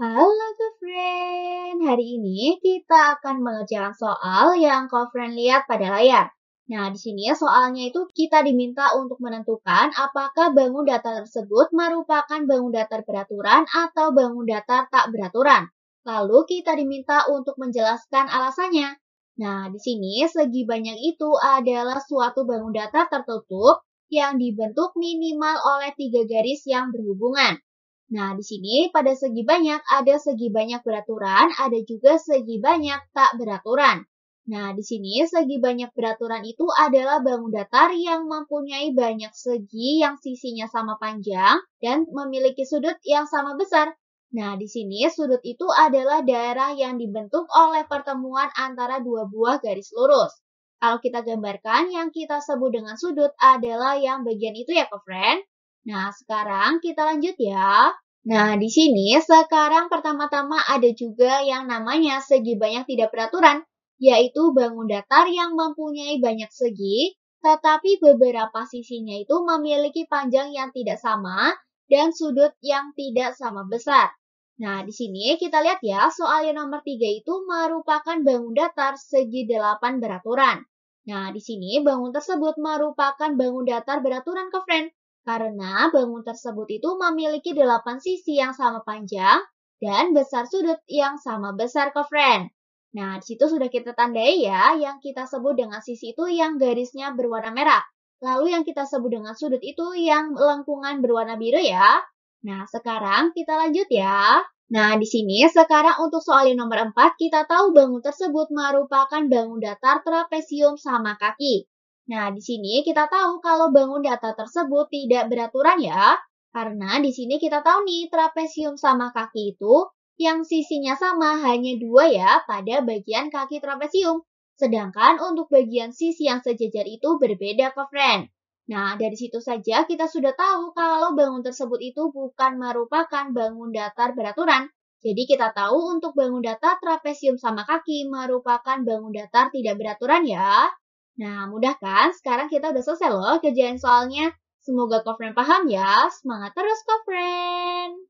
Halo co-friend, hari ini kita akan mengerjakan soal yang co-friend lihat ya pada layar. Nah, di sini ya, soalnya itu kita diminta untuk menentukan apakah bangun datar tersebut merupakan bangun datar beraturan atau bangun datar tak beraturan. Lalu kita diminta untuk menjelaskan alasannya. Nah, di sini segi banyak itu adalah suatu bangun datar tertutup yang dibentuk minimal oleh tiga garis yang berhubungan. Nah, di sini pada segi banyak ada segi banyak beraturan, ada juga segi banyak tak beraturan. Nah, di sini segi banyak beraturan itu adalah bangun datar yang mempunyai banyak segi yang sisinya sama panjang dan memiliki sudut yang sama besar. Nah, di sini sudut itu adalah daerah yang dibentuk oleh pertemuan antara dua buah garis lurus. Kalau kita gambarkan, yang kita sebut dengan sudut adalah yang bagian itu ya, ke friend. Nah, sekarang kita lanjut ya. Nah, di sini sekarang pertama-tama ada juga yang namanya segi banyak tidak beraturan, yaitu bangun datar yang mempunyai banyak segi, tetapi beberapa sisinya itu memiliki panjang yang tidak sama dan sudut yang tidak sama besar. Nah, di sini kita lihat ya, soal yang nomor 3 itu merupakan bangun datar segi 8 beraturan. Nah, di sini bangun tersebut merupakan bangun datar beraturan ke friend karena bangun tersebut itu memiliki delapan sisi yang sama panjang dan besar sudut yang sama besar ke friend. Nah, di situ sudah kita tandai ya yang kita sebut dengan sisi itu yang garisnya berwarna merah. Lalu yang kita sebut dengan sudut itu yang lengkungan berwarna biru ya. Nah, sekarang kita lanjut ya. Nah, di sini sekarang untuk soal yang nomor 4 kita tahu bangun tersebut merupakan bangun datar trapesium sama kaki. Nah, di sini kita tahu kalau bangun data tersebut tidak beraturan ya, karena di sini kita tahu nih trapesium sama kaki itu yang sisinya sama hanya dua ya pada bagian kaki trapesium. Sedangkan untuk bagian sisi yang sejajar itu berbeda ke friend. Nah, dari situ saja kita sudah tahu kalau bangun tersebut itu bukan merupakan bangun datar beraturan. Jadi kita tahu untuk bangun datar trapesium sama kaki merupakan bangun datar tidak beraturan ya. Nah, mudah kan? Sekarang kita udah selesai loh kerjain soalnya. Semoga kau paham ya. Semangat terus kau